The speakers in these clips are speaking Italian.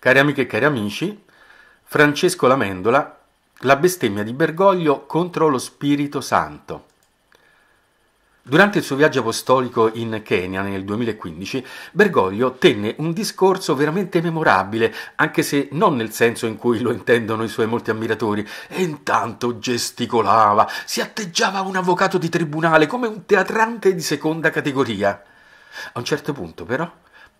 Cari amiche e cari amici, Francesco Lamendola, la bestemmia di Bergoglio contro lo Spirito Santo. Durante il suo viaggio apostolico in Kenya nel 2015, Bergoglio tenne un discorso veramente memorabile, anche se non nel senso in cui lo intendono i suoi molti ammiratori, e intanto gesticolava, si atteggiava un avvocato di tribunale come un teatrante di seconda categoria. A un certo punto, però,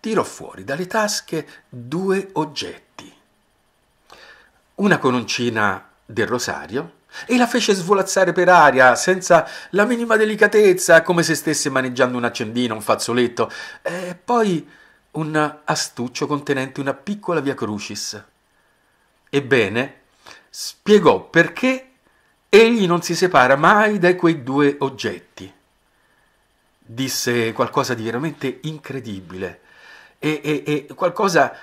tirò fuori dalle tasche due oggetti. Una coroncina del rosario e la fece svolazzare per aria senza la minima delicatezza, come se stesse maneggiando un accendino, un fazzoletto, e poi un astuccio contenente una piccola via crucis. Ebbene, spiegò perché egli non si separa mai da quei due oggetti. Disse qualcosa di veramente incredibile e, e, qualcosa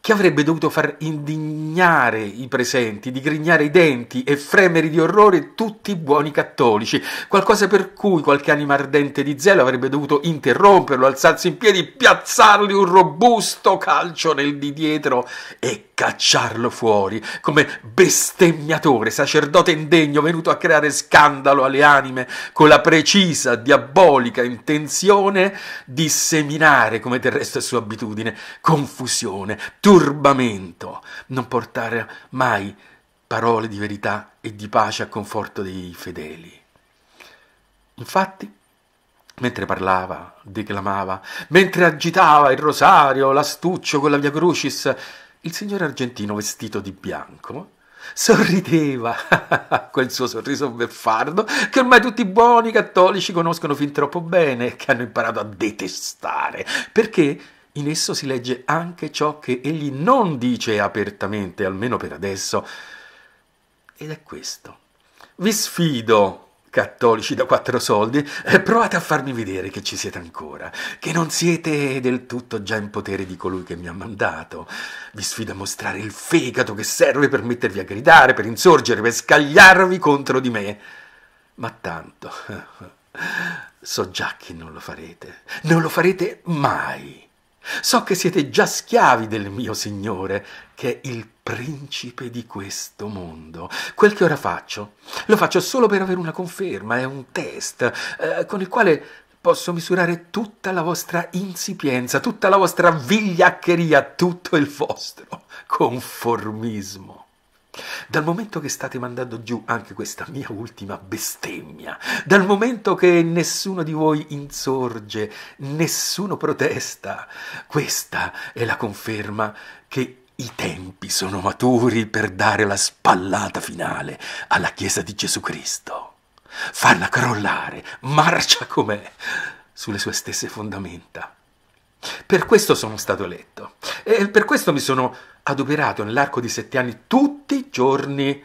che avrebbe dovuto far indignare i presenti, digrignare i denti e fremere di orrore tutti i buoni cattolici, qualcosa per cui qualche anima ardente di zelo avrebbe dovuto interromperlo, alzarsi in piedi, piazzargli un robusto calcio nel di dietro e cacciarlo fuori, come bestemmiatore, sacerdote indegno venuto a creare scandalo alle anime, con la precisa, diabolica intenzione di seminare, come del resto è sua abitudine, confusione, turbamento, non portare mai parole di verità e di pace a conforto dei fedeli. Infatti, mentre parlava, declamava, mentre agitava il rosario, l'astuccio con la via crucis, il signore argentino vestito di bianco sorrideva quel suo sorriso beffardo che ormai tutti i buoni cattolici conoscono fin troppo bene e che hanno imparato a detestare perché in esso si legge anche ciò che egli non dice apertamente, almeno per adesso, ed è questo. Vi sfido, cattolici da quattro soldi, eh, provate a farmi vedere che ci siete ancora, che non siete del tutto già in potere di colui che mi ha mandato. Vi sfido a mostrare il fegato che serve per mettervi a gridare, per insorgere, per scagliarvi contro di me. Ma tanto, so già che non lo farete, non lo farete mai. So che siete già schiavi del mio Signore, che è il principe di questo mondo. Quel che ora faccio, lo faccio solo per avere una conferma, è un test eh, con il quale posso misurare tutta la vostra insipienza, tutta la vostra vigliaccheria, tutto il vostro conformismo. Dal momento che state mandando giù anche questa mia ultima bestemmia, dal momento che nessuno di voi insorge, nessuno protesta, questa è la conferma che i tempi sono maturi per dare la spallata finale alla Chiesa di Gesù Cristo. Farla crollare, marcia com'è, sulle sue stesse fondamenta. Per questo sono stato eletto e per questo mi sono adoperato nell'arco di sette anni tutti i giorni,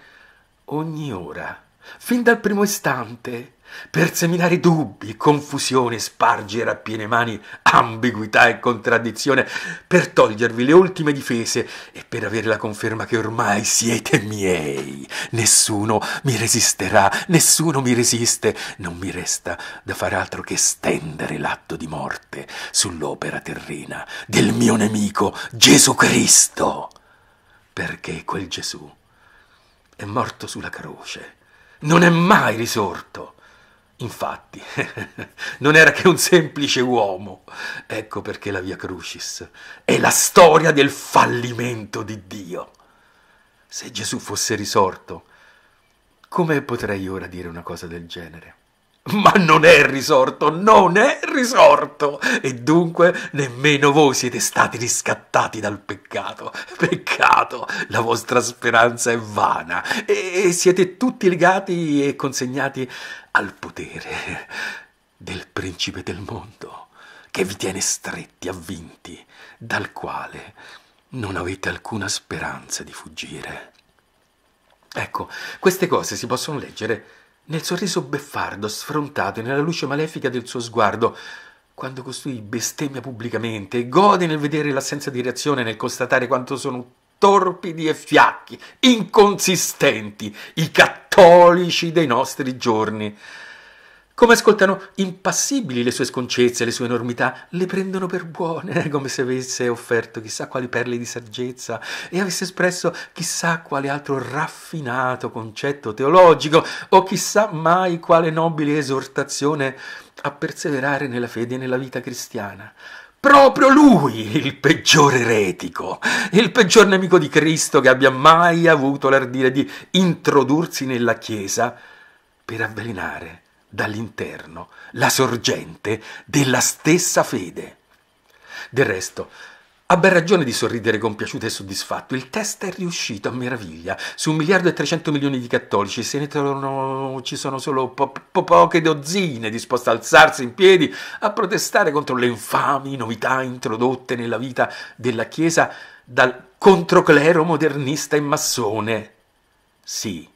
ogni ora, fin dal primo istante, per seminare dubbi, confusione, spargere a piene mani ambiguità e contraddizione, per togliervi le ultime difese e per avere la conferma che ormai siete miei. Nessuno mi resisterà, nessuno mi resiste, non mi resta da far altro che stendere l'atto di morte sull'opera terrena del mio nemico Gesù Cristo, perché quel Gesù è morto sulla croce, non è mai risorto Infatti, non era che un semplice uomo. Ecco perché la Via Crucis è la storia del fallimento di Dio. Se Gesù fosse risorto, come potrei ora dire una cosa del genere? ma non è risorto, non è risorto e dunque nemmeno voi siete stati riscattati dal peccato. Peccato, la vostra speranza è vana e siete tutti legati e consegnati al potere del principe del mondo che vi tiene stretti, avvinti, dal quale non avete alcuna speranza di fuggire. Ecco, queste cose si possono leggere nel sorriso beffardo, sfrontato e nella luce malefica del suo sguardo, quando costui bestemmia pubblicamente e gode nel vedere l'assenza di reazione, nel constatare quanto sono torpidi e fiacchi, inconsistenti, i cattolici dei nostri giorni come ascoltano impassibili le sue sconcezze, le sue enormità, le prendono per buone, come se avesse offerto chissà quali perle di saggezza e avesse espresso chissà quale altro raffinato concetto teologico o chissà mai quale nobile esortazione a perseverare nella fede e nella vita cristiana. Proprio lui, il peggiore eretico, il peggior nemico di Cristo che abbia mai avuto l'ardire di introdursi nella Chiesa per avvelenare dall'interno la sorgente della stessa fede. Del resto, ha ben ragione di sorridere compiaciuto e soddisfatto. Il test è riuscito a meraviglia. Su un miliardo e trecento milioni di cattolici se ne trovano, ci sono solo po- po- poche dozzine disposte ad alzarsi in piedi a protestare contro le infami novità introdotte nella vita della Chiesa dal controclero modernista e massone. Sì,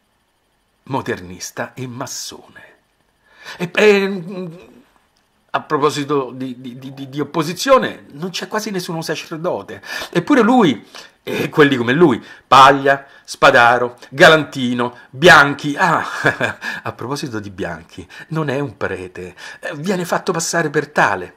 modernista e massone. E, e, a proposito di, di, di, di, opposizione, non c'è quasi nessuno sacerdote. Eppure lui, e quelli come lui, Paglia, Spadaro, Galantino, Bianchi, ah, a proposito di Bianchi, non è un prete, eh, viene fatto passare per tale.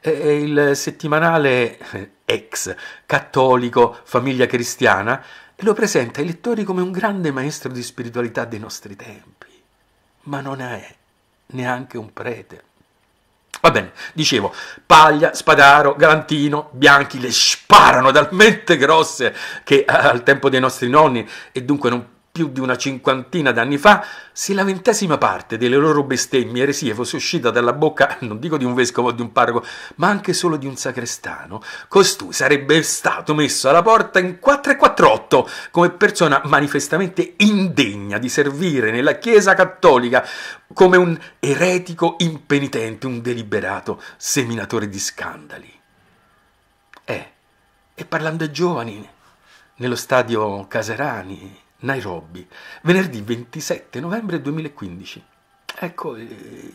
È il settimanale eh, ex cattolico Famiglia Cristiana lo presenta ai lettori come un grande maestro di spiritualità dei nostri tempi, ma non è neanche un prete. Va bene, dicevo, Paglia, Spadaro, Galantino, Bianchi le sparano talmente grosse che eh, al tempo dei nostri nonni e dunque non più di una cinquantina d'anni fa, se la ventesima parte delle loro bestemmie eresie fosse uscita dalla bocca, non dico di un vescovo o di un parroco, ma anche solo di un sacrestano, costui sarebbe stato messo alla porta in 448 come persona manifestamente indegna di servire nella Chiesa cattolica come un eretico impenitente, un deliberato seminatore di scandali. Eh, e parlando ai giovani, nello stadio Caserani, Nairobi, venerdì 27 novembre 2015. Ecco eh,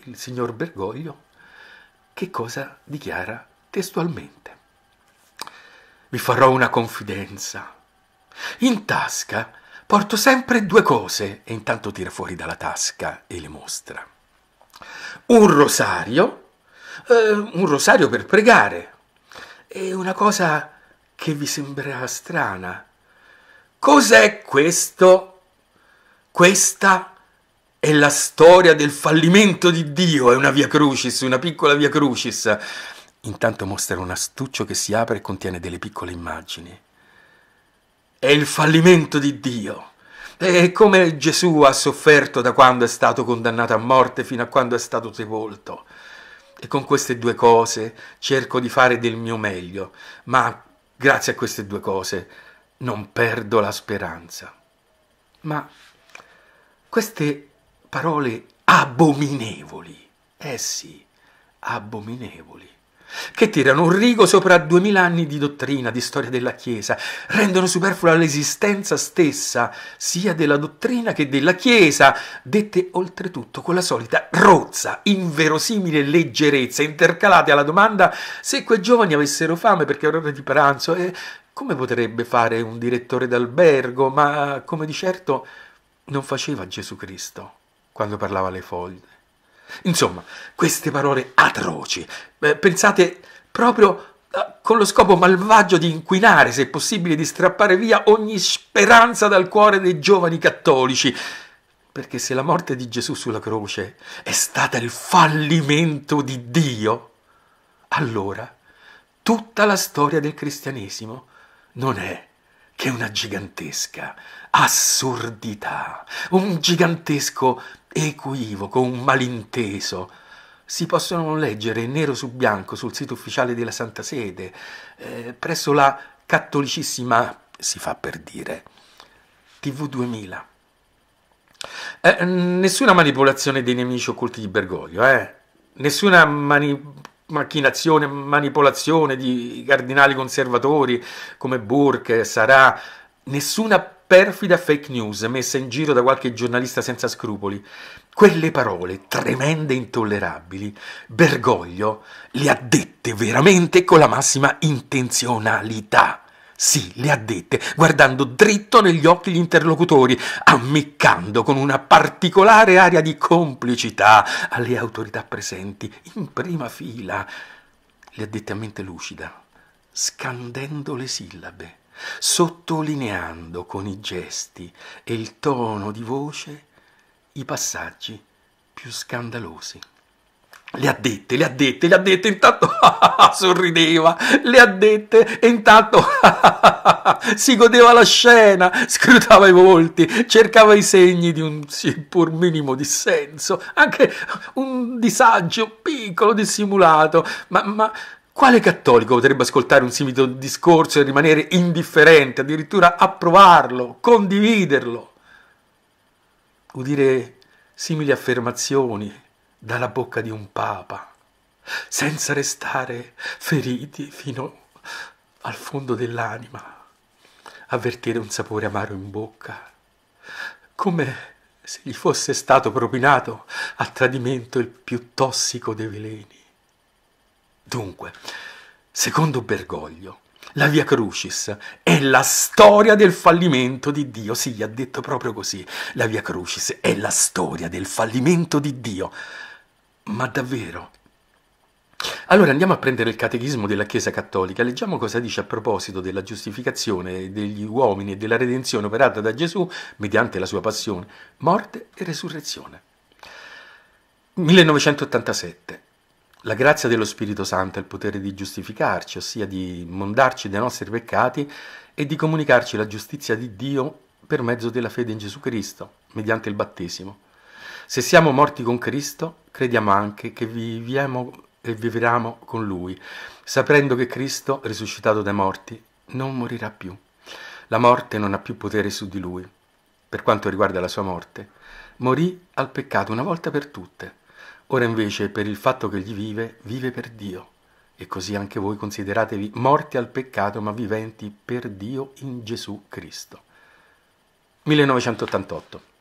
il signor Bergoglio che cosa dichiara testualmente. Vi farò una confidenza. In tasca porto sempre due cose e intanto tira fuori dalla tasca e le mostra. Un rosario, eh, un rosario per pregare, e una cosa che vi sembrerà strana, Cos'è questo? Questa è la storia del fallimento di Dio, è una via crucis, una piccola via crucis. Intanto mostra un astuccio che si apre e contiene delle piccole immagini. È il fallimento di Dio. È come Gesù ha sofferto da quando è stato condannato a morte fino a quando è stato sepolto. E con queste due cose cerco di fare del mio meglio, ma grazie a queste due cose non perdo la speranza. Ma queste parole abominevoli, eh sì, abominevoli, che tirano un rigo sopra duemila anni di dottrina, di storia della Chiesa, rendono superflua l'esistenza stessa sia della dottrina che della Chiesa, dette oltretutto con la solita rozza, inverosimile leggerezza, intercalate alla domanda se quei giovani avessero fame perché era ora di pranzo, e come potrebbe fare un direttore d'albergo, ma come di certo non faceva Gesù Cristo quando parlava alle foglie. Insomma, queste parole atroci, eh, pensate proprio eh, con lo scopo malvagio di inquinare, se possibile, di strappare via ogni speranza dal cuore dei giovani cattolici. Perché se la morte di Gesù sulla croce è stata il fallimento di Dio, allora tutta la storia del cristianesimo non è che una gigantesca assurdità, un gigantesco equivoco, un malinteso. Si possono leggere nero su bianco sul sito ufficiale della Santa Sede, eh, presso la cattolicissima, si fa per dire, TV 2000. Eh, nessuna manipolazione dei nemici occulti di Bergoglio, eh? nessuna manipolazione macchinazione, manipolazione di cardinali conservatori come Burke, Sarà, nessuna perfida fake news messa in giro da qualche giornalista senza scrupoli. Quelle parole, tremende e intollerabili, Bergoglio le ha dette veramente con la massima intenzionalità. Sì, le ha dette, guardando dritto negli occhi gli interlocutori, ammiccando con una particolare aria di complicità alle autorità presenti, in prima fila. Le ha dette a mente lucida, scandendo le sillabe, sottolineando con i gesti e il tono di voce i passaggi più scandalosi. Le ha dette, le ha dette, le ha dette, intanto sorrideva, le ha dette e intanto si godeva la scena, scrutava i volti, cercava i segni di un pur minimo dissenso, anche un disagio piccolo, dissimulato, ma, ma quale cattolico potrebbe ascoltare un simile discorso e rimanere indifferente, addirittura approvarlo, condividerlo? Udire simili affermazioni dalla bocca di un papa, senza restare feriti fino al fondo dell'anima, avvertire un sapore amaro in bocca, come se gli fosse stato propinato a tradimento il più tossico dei veleni. Dunque, secondo Bergoglio, la Via Crucis è la storia del fallimento di Dio. Sì, gli ha detto proprio così. La Via Crucis è la storia del fallimento di Dio. Ma davvero? Allora andiamo a prendere il catechismo della Chiesa Cattolica, leggiamo cosa dice a proposito della giustificazione degli uomini e della redenzione operata da Gesù mediante la sua passione, morte e resurrezione. 1987. La grazia dello Spirito Santo ha il potere di giustificarci, ossia di mondarci dai nostri peccati e di comunicarci la giustizia di Dio per mezzo della fede in Gesù Cristo, mediante il battesimo. Se siamo morti con Cristo, crediamo anche che viviamo e vivremo con Lui, sapendo che Cristo, risuscitato dai morti, non morirà più. La morte non ha più potere su di Lui. Per quanto riguarda la sua morte, morì al peccato una volta per tutte. Ora invece, per il fatto che gli vive, vive per Dio. E così anche voi consideratevi morti al peccato, ma viventi per Dio in Gesù Cristo. 1988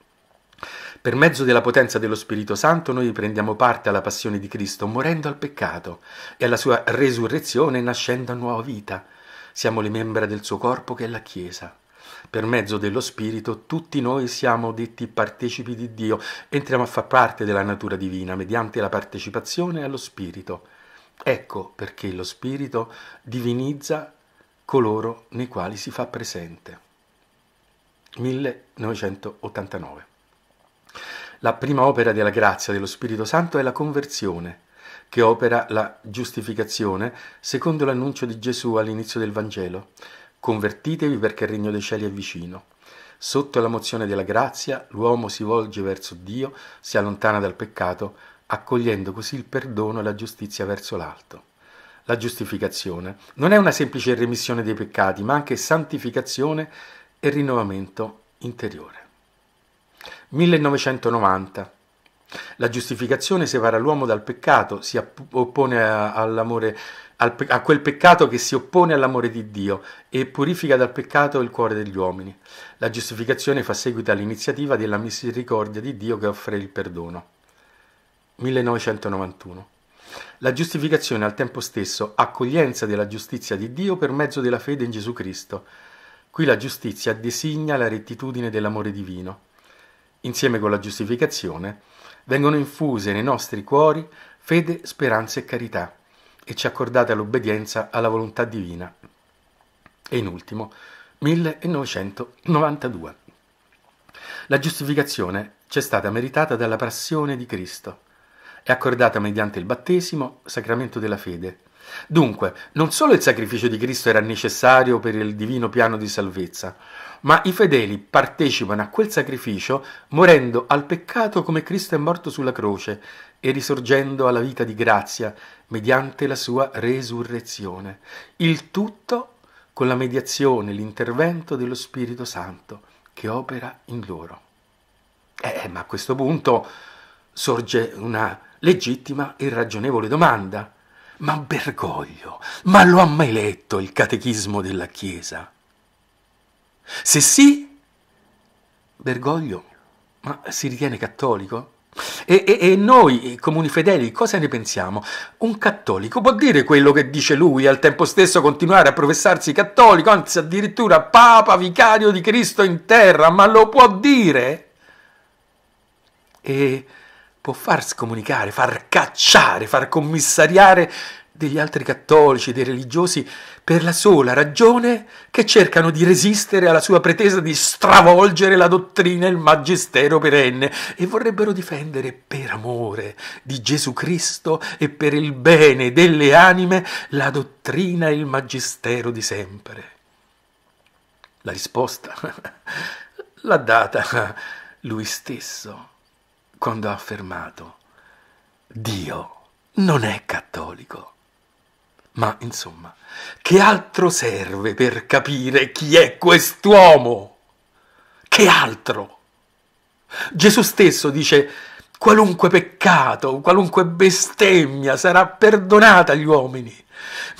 per mezzo della potenza dello Spirito Santo noi prendiamo parte alla passione di Cristo, morendo al peccato e alla sua resurrezione nascendo a nuova vita. Siamo le membra del suo corpo che è la Chiesa. Per mezzo dello Spirito tutti noi siamo detti partecipi di Dio, entriamo a far parte della natura divina mediante la partecipazione allo Spirito. Ecco perché lo Spirito divinizza coloro nei quali si fa presente. 1989 la prima opera della grazia dello Spirito Santo è la conversione, che opera la giustificazione secondo l'annuncio di Gesù all'inizio del Vangelo. Convertitevi perché il regno dei cieli è vicino. Sotto la mozione della grazia l'uomo si volge verso Dio, si allontana dal peccato, accogliendo così il perdono e la giustizia verso l'alto. La giustificazione non è una semplice remissione dei peccati, ma anche santificazione e rinnovamento interiore. 1990. La giustificazione separa l'uomo dal peccato, si oppone all'amore, al, a quel peccato che si oppone all'amore di Dio e purifica dal peccato il cuore degli uomini. La giustificazione fa seguito all'iniziativa della misericordia di Dio che offre il perdono. 1991. La giustificazione al tempo stesso accoglienza della giustizia di Dio per mezzo della fede in Gesù Cristo. Qui la giustizia designa la rettitudine dell'amore divino insieme con la giustificazione, vengono infuse nei nostri cuori fede, speranza e carità e ci accordate l'obbedienza alla volontà divina. E in ultimo, 1992. La giustificazione ci è stata meritata dalla passione di Cristo, è accordata mediante il battesimo, sacramento della fede. Dunque, non solo il sacrificio di Cristo era necessario per il divino piano di salvezza, ma i fedeli partecipano a quel sacrificio morendo al peccato come Cristo è morto sulla croce e risorgendo alla vita di grazia mediante la sua resurrezione. Il tutto con la mediazione, l'intervento dello Spirito Santo che opera in loro. Eh, ma a questo punto sorge una legittima e ragionevole domanda. Ma Bergoglio, ma lo ha mai letto il catechismo della Chiesa? Se sì, Bergoglio, ma si ritiene cattolico? E, e, e, noi, comuni fedeli, cosa ne pensiamo? Un cattolico può dire quello che dice lui e al tempo stesso continuare a professarsi cattolico, anzi addirittura Papa, vicario di Cristo in terra, ma lo può dire? E può far scomunicare, far cacciare, far commissariare degli altri cattolici, dei religiosi, per la sola ragione che cercano di resistere alla sua pretesa di stravolgere la dottrina e il magistero perenne e vorrebbero difendere per amore di Gesù Cristo e per il bene delle anime la dottrina e il magistero di sempre. La risposta l'ha data lui stesso quando ha affermato Dio non è cattolico. Ma insomma, che altro serve per capire chi è quest'uomo? Che altro? Gesù stesso dice qualunque peccato, qualunque bestemmia sarà perdonata agli uomini,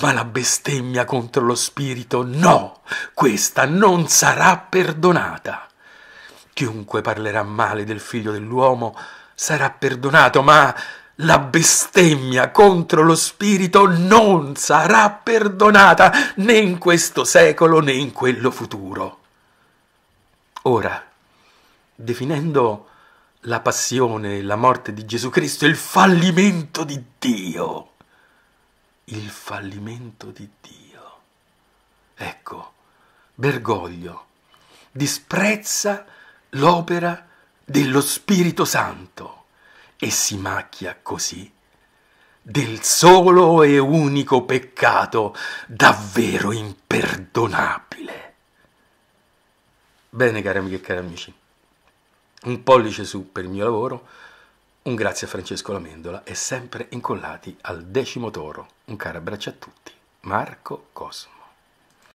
ma la bestemmia contro lo Spirito no, questa non sarà perdonata. Chiunque parlerà male del figlio dell'uomo sarà perdonato, ma la bestemmia contro lo spirito non sarà perdonata né in questo secolo né in quello futuro. Ora, definendo la passione e la morte di Gesù Cristo, il fallimento di Dio, il fallimento di Dio. Ecco, Bergoglio disprezza l'opera dello Spirito Santo e si macchia così del solo e unico peccato davvero imperdonabile. Bene, cari amiche e cari amici, un pollice su per il mio lavoro, un grazie a Francesco Lamendola e sempre incollati al decimo toro. Un caro abbraccio a tutti. Marco Cosmo.